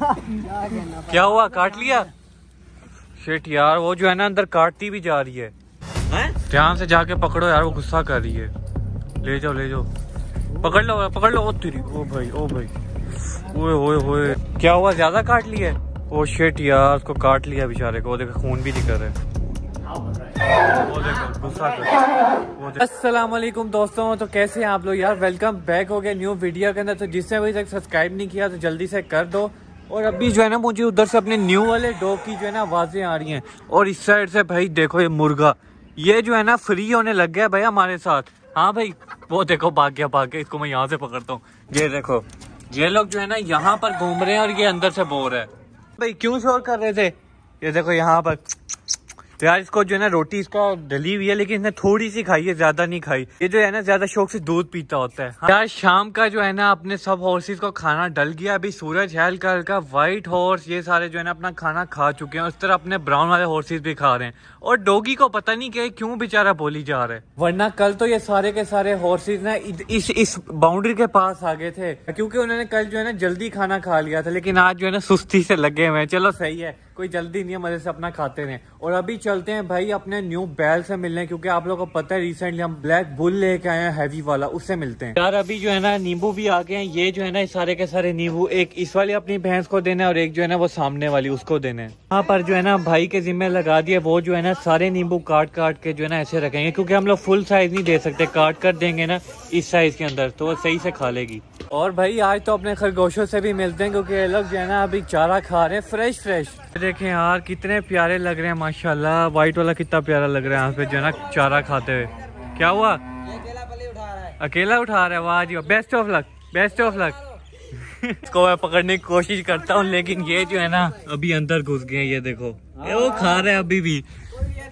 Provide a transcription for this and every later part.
क्या हुआ काट लिया शेट यार वो जो है ना अंदर काटती भी जा रही है ध्यान से जाके पकड़ो यार वो गुस्सा कर रही है ले जाओ ले जाओ पकड़ लो पकड़ लो ओ तेरी ओ भाई ओ भाई ओए होए होए क्या हुआ ज्यादा काट लिया ओ शेट यार उसको काट लिया बेचारे को देखो खून भी निकल रहा है असलम दोस्तों तो कैसे हैं आप लोग यार वेलकम बैक हो गए न्यू वीडियो के अंदर तो जिसने अभी तक सब्सक्राइब नहीं किया तो जल्दी से कर दो और अभी जो है ना मुझे उधर से अपने न्यू वाले डॉग की जो है ना आवाज़ें आ रही हैं और इस साइड से भाई देखो ये मुर्गा ये जो है ना फ्री होने लग गया भाई हमारे साथ हाँ भाई वो देखो भाग गया भाग गया इसको मैं यहाँ से पकड़ता हूँ ये देखो ये लोग जो है ना यहाँ पर घूम रहे हैं और ये अंदर से बोर है भाई क्यों शोर कर रहे थे ये देखो यहाँ पर तो यार इसको जो है ना रोटी इसका डली हुई है लेकिन इसने थोड़ी सी खाई है ज्यादा नहीं खाई ये जो है ना ज्यादा शौक से दूध पीता होता है हाँ। यार शाम का जो है ना अपने सब हॉर्सेस को खाना डल गया अभी सूरज है हल्का हल्का व्हाइट हॉर्स ये सारे जो है ना अपना खाना खा चुके हैं उस तरह अपने ब्राउन वाले हॉर्सेस भी खा रहे हैं और डोगी को पता नहीं क्या क्यों बेचारा बोली जा रहा है वरना कल तो ये सारे के सारे हॉर्सेज ना इस इस बाउंड्री के पास आ गए थे क्योंकि उन्होंने कल जो है ना जल्दी खाना खा लिया था लेकिन आज जो है ना सुस्ती से लगे हुए हैं चलो सही है कोई जल्दी नहीं है मजे से अपना खाते रहे और अभी चलते हैं भाई अपने न्यू बैल से मिलने क्योंकि आप लोगों को पता है रिसेंटली हम ब्लैक बुल लेके आए हैं हैवी वाला उससे मिलते हैं यार अभी जो है ना नींबू भी आ गए हैं ये जो है ना सारे के सारे नींबू एक इस वाली अपनी भैंस को देना और एक जो है ना वो सामने वाली उसको देने यहाँ पर जो है ना भाई के जिम्मे लगा दिए वो जो है ना है सारे नींबू काट काट के जो है ना ऐसे रखेंगे क्योंकि हम लोग फुल साइज नहीं दे सकते काट कर देंगे ना इस साइज के अंदर तो वो सही से खा लेगी और भाई आज तो अपने खरगोशों से भी मिलते हैं क्योंकि ये लोग जो है ना अभी चारा खा रहे हैं फ्रेश फ्रेश देखें यार कितने प्यारे लग रहे हैं माशाल्लाह व्हाइट वाला कितना प्यारा लग रहा है यहाँ पे जो है ना चारा खाते हुए क्या हुआ अकेला उठा रहा है वाह जी best of luck best of luck इसको मैं पकड़ने की कोशिश करता हूँ लेकिन ये जो है ना अभी अंदर घुस गए ये देखो ये वो खा रहे हैं अभी भी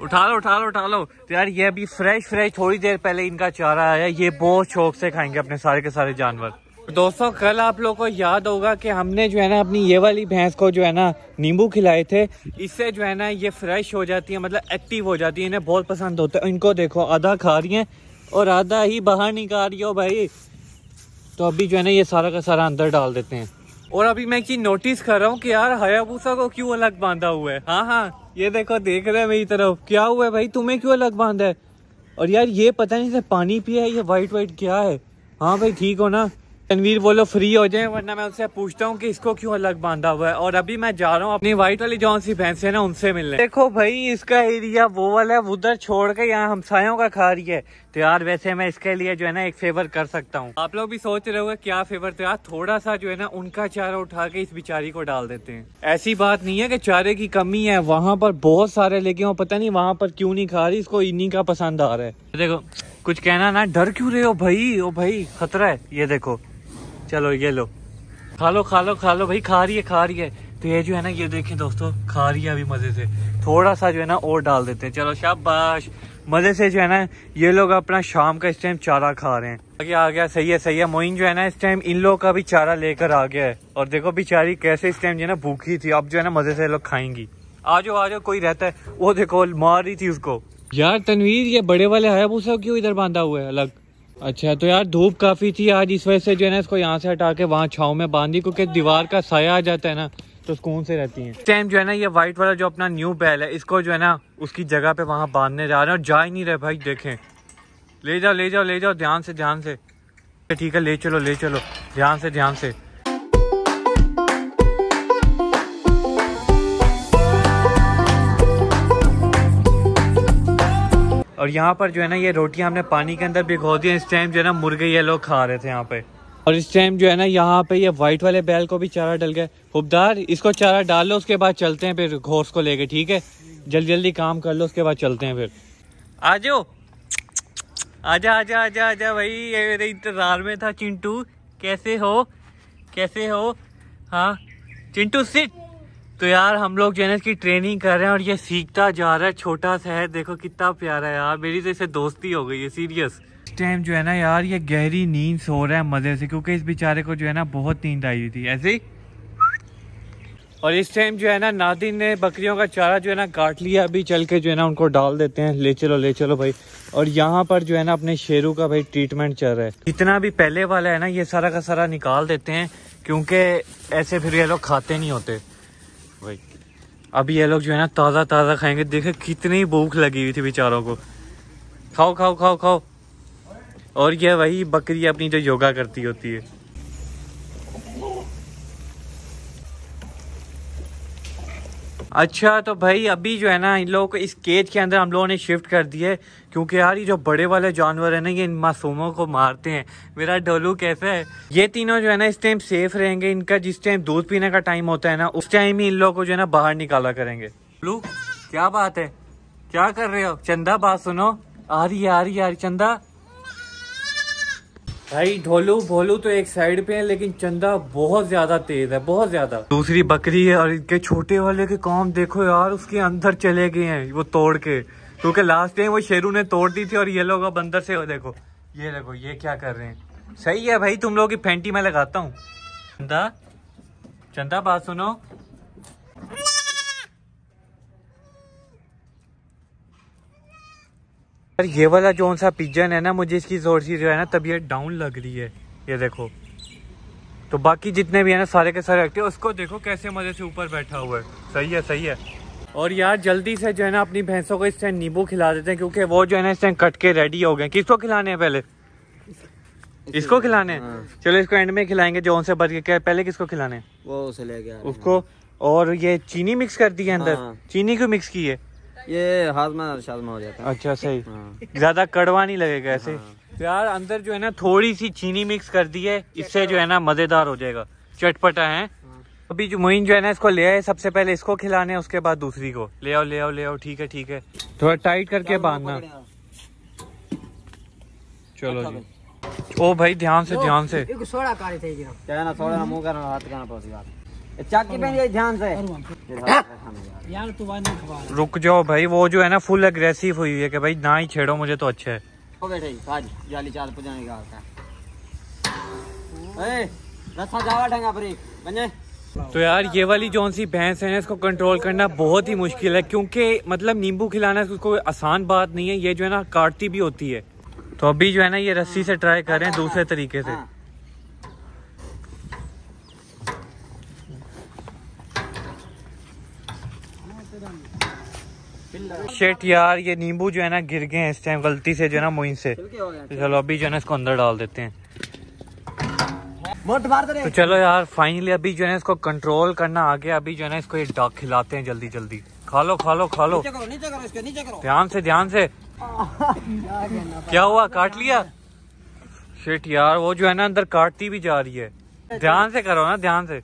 उठा लो उठा लो उठा लो तो यार ये अभी फ्रेश फ्रेश थोड़ी देर पहले इनका चारा आया ये बहुत शौक से खाएंगे अपने सारे के सारे जानवर दोस्तों कल आप लोगों को याद होगा कि हमने जो है ना अपनी ये वाली भैंस को जो है ना नींबू खिलाए थे इससे जो है ना ये फ्रेश हो जाती है मतलब एक्टिव हो जाती है इन्हें बहुत पसंद होता है इनको देखो आधा खा रही है और आधा ही बाहर निकाल रही हो भाई तो अभी जो है ना ये सारा का सारा अंदर डाल देते हैं और अभी मैं चीज नोटिस कर रहा हूँ कि यार हयाबूसा को क्यों अलग बांधा हुआ है हाँ हाँ ये देखो देख रहे हैं मेरी तरफ क्या हुआ है भाई तुम्हें क्यों अलग बांधा है और यार ये पता नहीं पानी पिया है ये वाइट वाइट क्या है हाँ भाई ठीक हो ना तनवीर वो लोग फ्री हो जाए वरना मैं उनसे पूछता हूँ कि इसको क्यों अलग बांधा हुआ है और अभी मैं जा रहा हूँ अपनी व्हाइट वाली जौन सी भैंस है ना उनसे मिलने देखो भाई इसका एरिया वो वाला है उधर छोड़ के यहाँ हमसायों का खा रही है तो यार वैसे मैं इसके लिए जो है ना एक फेवर कर सकता हूँ आप लोग भी सोच रहे हो क्या फेवर तो यार थोड़ा सा जो है ना उनका चारा उठा के इस बिचारी को डाल देते हैं ऐसी बात नहीं है कि चारे की कमी है वहाँ पर बहुत सारे लेके हो पता नहीं वहाँ पर क्यों नहीं खा रही इसको इन्हीं का पसंद आ रहा है देखो कुछ कहना ना डर क्यों रहे हो भाई ओ भाई खतरा है ये देखो चलो ये लो खा लो खा लो खा लो भाई खा रही है खा रही है तो ये जो है ना ये देखें दोस्तों खा रही है अभी मज़े से थोड़ा सा जो है ना और डाल देते हैं चलो शाबाश मज़े से जो है ना ये लोग अपना शाम का इस टाइम चारा खा रहे हैं आगे आ गया सही है सही है मोइन जो है ना इस टाइम इन लोग का भी चारा लेकर आ गया है और देखो बेचारी कैसे इस टाइम जो है ना भूखी थी अब जो है ना मज़े से लोग खाएंगी आ जाओ आ जाओ कोई रहता है वो देखो मार रही थी उसको यार तनवीर ये बड़े वाले है वो क्यों इधर बांधा हुआ है अलग अच्छा तो यार धूप काफ़ी थी आज इस वजह से जो है ना इसको यहाँ से हटा के वहाँ छाव में बांधी क्योंकि दीवार का साया आ जाता है ना तो सुकून से रहती है टाइम जो है ना ये व्हाइट वाला जो अपना न्यू बैल है इसको जो है ना उसकी जगह पे वहाँ बांधने जा रहे हैं और जा ही नहीं रहे भाई देखें ले जाओ ले जाओ ले जाओ ध्यान से ध्यान से ठीक है ले चलो ले चलो ध्यान से ध्यान से और यहाँ पर जो है ना ये रोटियाँ हमने पानी के अंदर भिगो दी इस टाइम जो है ना मुर्गे ये लोग खा रहे थे यहाँ पे और इस टाइम जो है ना यहाँ पे ये व्हाइट वाले बैल को भी चारा डल गए हुबदार इसको चारा डाल लो उसके बाद चलते हैं फिर घोस को लेके ठीक है जल्दी जल्दी काम कर लो उसके बाद चलते हैं फिर आ जाओ आजा आजा आजा आजा भाई ये मेरे इंतजार में था चिंटू कैसे हो कैसे हो हाँ चिंटू सिट तो यार हम लोग जो है इसकी ट्रेनिंग कर रहे हैं और ये सीखता जा रहा है छोटा सा है देखो कितना प्यारा है यार मेरी तो इसे दोस्ती हो गई है सीरियस टाइम जो है ना यार ये गहरी नींद सो रहा है मज़े से क्योंकि इस बेचारे को जो है ना बहुत नींद आई हुई थी ऐसी और इस टाइम जो है ना नादिन ने बकरियों का चारा जो है ना काट लिया अभी चल के जो है ना उनको डाल देते हैं ले चलो ले चलो भाई और यहाँ पर जो है ना अपने शेरू का भाई ट्रीटमेंट चल रहा है जितना भी पहले वाला है ना ये सारा का सारा निकाल देते हैं क्योंकि ऐसे फिर ये लोग खाते नहीं होते भाई अब ये लोग जो है ना ताज़ा ताज़ा खाएंगे देखे कितनी भूख लगी हुई थी बेचारों को खाओ खाओ खाओ खाओ और यह वही बकरी अपनी जो योगा करती होती है अच्छा तो भाई अभी जो है ना इन लोगों को इस केज के अंदर हम लोगों ने शिफ्ट कर दिया है क्योंकि यार ये जो बड़े वाले जानवर है ना ये इन मासूमों को मारते हैं मेरा डोलू कैसा है ये तीनों जो है ना इस टाइम सेफ रहेंगे इनका जिस टाइम दूध पीने का टाइम होता है ना उस टाइम ही इन लोगों को जो है ना बाहर निकाला करेंगे लू क्या बात है क्या कर रहे हो चंदा बात सुनो आ रही आ रही आ रही चंदा भाई ढोलू भोलू तो एक साइड पे है लेकिन चंदा बहुत ज्यादा तेज है बहुत ज्यादा दूसरी बकरी है और इनके छोटे वाले के काम देखो यार उसके अंदर चले गए हैं वो तोड़ के क्योंकि लास्ट टाइम वो शेरू ने तोड़ दी थी और ये लोग अब अंदर से देखो ये देखो ये क्या कर रहे हैं सही है भाई तुम लोग की फेंटी में लगाता हूँ चंदा चंदा बात सुनो पर ये वाला जो सा पिजन है ना मुझे इसकी जोर सी जो है ना तबीयत डाउन लग रही है ये देखो तो बाकी जितने भी है ना सारे के सारे एक्टिव उसको देखो कैसे मज़े से ऊपर बैठा हुआ है सही है सही है और यार जल्दी से जो है ना अपनी भैंसों को इस टाइम नींबू खिला देते हैं क्योंकि वो जो है ना इस टाइम कट के रेडी हो गए किसको खिलाने हैं पहले इसको खिलाने हाँ। चलो इसको एंड में खिलाएंगे जो उनसे बच के पहले किसको खिलाने वो उसे ले गया उसको और ये चीनी मिक्स कर दी है अंदर हाँ। चीनी क्यों मिक्स की है ये हाजमा अरसाद हो जाता है अच्छा सही हाँ। ज्यादा कड़वा नहीं लगेगा हाँ। ऐसे तो यार अंदर जो है ना थोड़ी सी चीनी मिक्स कर दी है इससे जो है ना मजेदार हो जाएगा चटपटा है हाँ। अभी जो मोइन जो है ना इसको ले आए सबसे पहले इसको खिलाने उसके बाद दूसरी को ले आओ ले आओ ले आओ ठीक है ठीक है थोड़ा टाइट करके बांधना चलो अच्छा जी ओ भाई ध्यान से ध्यान से सोडा थे ना सोडा मुंह करना हाथ करना पड़ेगा चाकी ध्यान से यार तू रुक जाओ भाई वो जो है ना फुल अग्रेसिव हुई है कि भाई ना ही छेड़ो मुझे तो अच्छा है तो यार ये वाली जो सी भैंस है इसको कंट्रोल करना बहुत ही मुश्किल है क्योंकि मतलब नींबू खिलाना उसको आसान बात नहीं है ये जो है ना काटती भी होती है तो अभी जो है ना ये रस्सी से ट्राई करें दूसरे तरीके से शेट यार ये नींबू जो है ना गिर गए इस टाइम गलती से जो है ना मोइन से चलो अभी जो है ना इसको अंदर डाल देते हैं तो चलो यार फाइनली अभी जो है इसको कंट्रोल करना आ गया अभी जो है ना इसको ये डॉग खिलाते हैं जल्दी जल्दी खा लो खा लो खा लो ध्यान से ध्यान से क्या हुआ काट लिया शेट यार वो जो है ना अंदर काटती भी जा रही है ध्यान से करो ना ध्यान से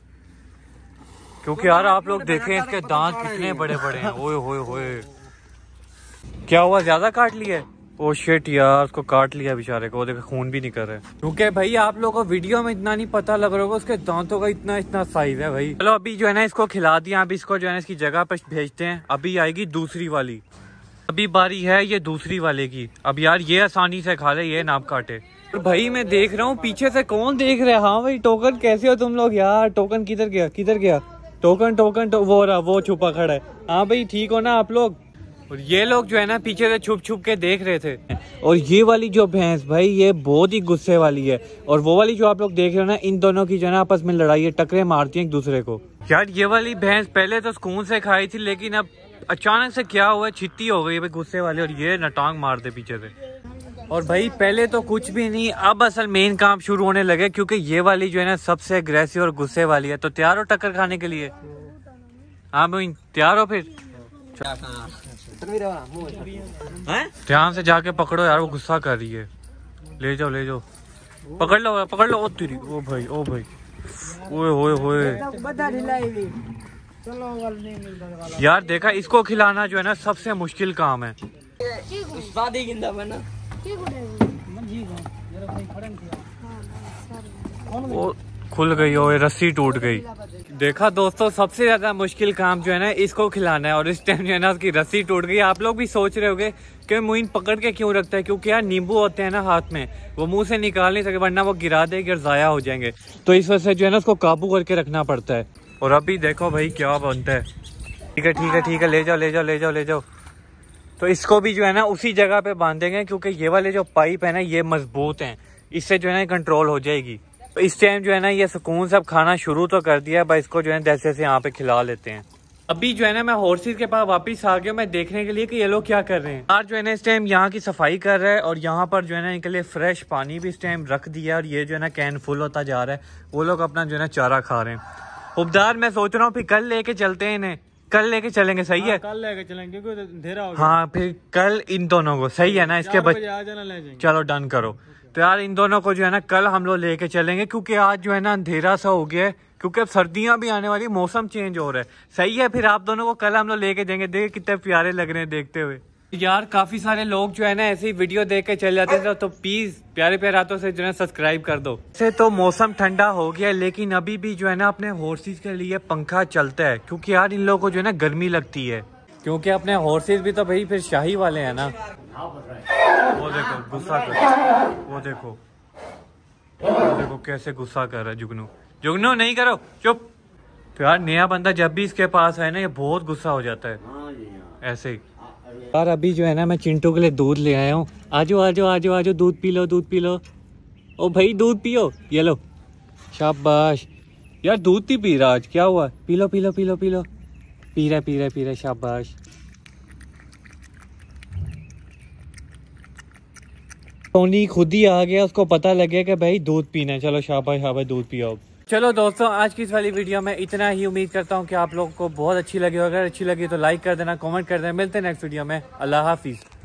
क्योंकि यार आप लोग देखें इसके दांत कितने बड़े बड़े हैं ओए होए होए क्या हुआ ज्यादा काट लिया ओ शेट यार उसको काट लिया बेचारे को देखो खून भी निकल कर रहे क्योंकि भाई आप लोगों को वीडियो में इतना नहीं पता लग रहा होगा उसके दांतों का इतना इतना साइज है भाई चलो अभी जो है ना इसको खिला दिया अभी इसको जो है ना इसकी जगह पर भेजते हैं अभी आएगी दूसरी वाली अभी बारी है ये दूसरी वाले की अब यार ये आसानी से खा ले ये नाप काटे भाई मैं देख रहा हूँ पीछे से कौन देख रहे हाँ भाई टोकन कैसे हो तुम लोग यार टोकन किधर गया किधर गया टोकन टोकन वो रहा वो छुपा खड़ा है हाँ भाई ठीक हो ना आप लोग और ये लोग जो है ना पीछे से छुप छुप के देख रहे थे और ये वाली जो भैंस भाई ये बहुत ही गुस्से वाली है और वो वाली जो आप लोग देख रहे हो ना इन दोनों की जो है ना आपस में लड़ाई है टकरे मारती है एक दूसरे को यार ये वाली भैंस पहले तो सुकून से खाई थी लेकिन अब अचानक से क्या हुआ छिट्टी हो गई गुस्से वाली और ये नटांग मार दे पीछे से और भाई पहले तो कुछ भी नहीं अब असल मेन काम शुरू होने लगे क्योंकि ये वाली जो है ना सबसे अग्रेसिव और गुस्से वाली है तो तैयार हो टक्कर खाने के लिए हाँ भाई तैयार हो फिर हाँ। ध्यान से जाके पकड़ो यार वो गुस्सा कर रही है ले जाओ ले जाओ पकड़ लो पकड़ लो ओ तेरी ओ भाई ओ भाई ओए होए होए यार देखा इसको खिलाना जो है ना सबसे मुश्किल काम है हाँ, वो खुल गई और रस्सी टूट गई देखा दोस्तों सबसे ज्यादा मुश्किल काम जो है ना इसको खिलाना है और इस टाइम जो है ना उसकी रस्सी टूट गई आप लोग भी सोच रहे होंगे कि मुइन पकड़ के क्यों रखता है क्योंकि यार नींबू होते हैं ना हाथ में वो मुंह से निकाल नहीं सके वरना वो गिरा देगी और ज़ाया हो जाएंगे तो इस वजह से जो है ना उसको काबू करके रखना पड़ता है और अभी देखो भाई क्या बनता है ठीक है ठीक है ठीक है ले जाओ ले जाओ ले जाओ ले जाओ तो इसको भी जो है ना उसी जगह पे बांधेंगे क्योंकि ये वाले जो पाइप है ना ये मजबूत हैं इससे जो है ना कंट्रोल हो जाएगी तो इस टाइम जो है ना ये सुकून सब खाना शुरू तो कर दिया बस इसको जो है जैसे जैसे यहाँ पे खिला लेते हैं अभी जो है ना मैं हॉर्सेस के पास वापस आ गया मैं देखने के लिए कि ये लोग क्या कर रहे हैं यार जो है ना इस टाइम यहाँ की सफाई कर रहा है और यहाँ पर जो है ना इनके लिए फ्रेश पानी भी इस टाइम रख दिया और ये जो है ना कैन फुल होता जा रहा है वो लोग अपना जो है ना चारा खा रहे हैं उबदार मैं सोच रहा हूँ फिर कल लेके चलते हैं इन्हें कल लेके चलेंगे सही हाँ, है कल लेके चलेंगे क्योंकि अंधेरा हो हाँ फिर कल इन दोनों को सही है ना इसके बच्चे चलो डन करो तो यार इन दोनों को जो है ना कल हम लोग लेके चलेंगे क्योंकि आज जो है ना अंधेरा सा हो गया है क्योंकि अब सर्दियां भी आने वाली मौसम चेंज हो रहा है सही है फिर आप दोनों को कल हम लोग लेके जाएंगे देखे कितने प्यारे लग रहे हैं देखते हुए यार काफी सारे लोग जो है ना ऐसे ही वीडियो देख के चले जाते थे तो प्लीज तो प्यारे प्यारे हाथों से जो है सब्सक्राइब कर दो ऐसे तो मौसम ठंडा हो गया लेकिन अभी भी जो है ना अपने हॉर्सेस के लिए पंखा चलता है क्योंकि यार इन लोगों को जो है ना गर्मी लगती है क्योंकि अपने हॉर्सेस भी तो भाई फिर शाही वाले हैं ना हाँ, वो देखो हाँ, गुस्सा कर वो देखो वो देखो कैसे गुस्सा कर रहा है जुगनू जुगनू नहीं करो चुप तो यार नया बंदा जब भी इसके पास है ना ये बहुत गुस्सा हो जाता है हाँ ऐसे ही यार अभी जो है ना मैं चिंटू के लिए दूध ले आया हूँ आज आज आज आज दूध पी लो दूध पी लो ओ भाई दूध पियो ये लो शाबाश यार दूध ही पी रहा आज क्या हुआ पी लो पी लो पी लो पी लो पी रहा पी रहा पी रहा शाबाश टोनी खुद ही आ गया उसको पता लग गया कि भाई दूध पीना है चलो शाबाश शाबाश दूध पियो चलो दोस्तों आज की इस वाली वीडियो में इतना ही उम्मीद करता हूँ कि आप लोगों को बहुत अच्छी लगी अगर अच्छी लगी तो लाइक कर देना कमेंट कर देना मिलते हैं नेक्स्ट वीडियो में अल्लाह हाफिज़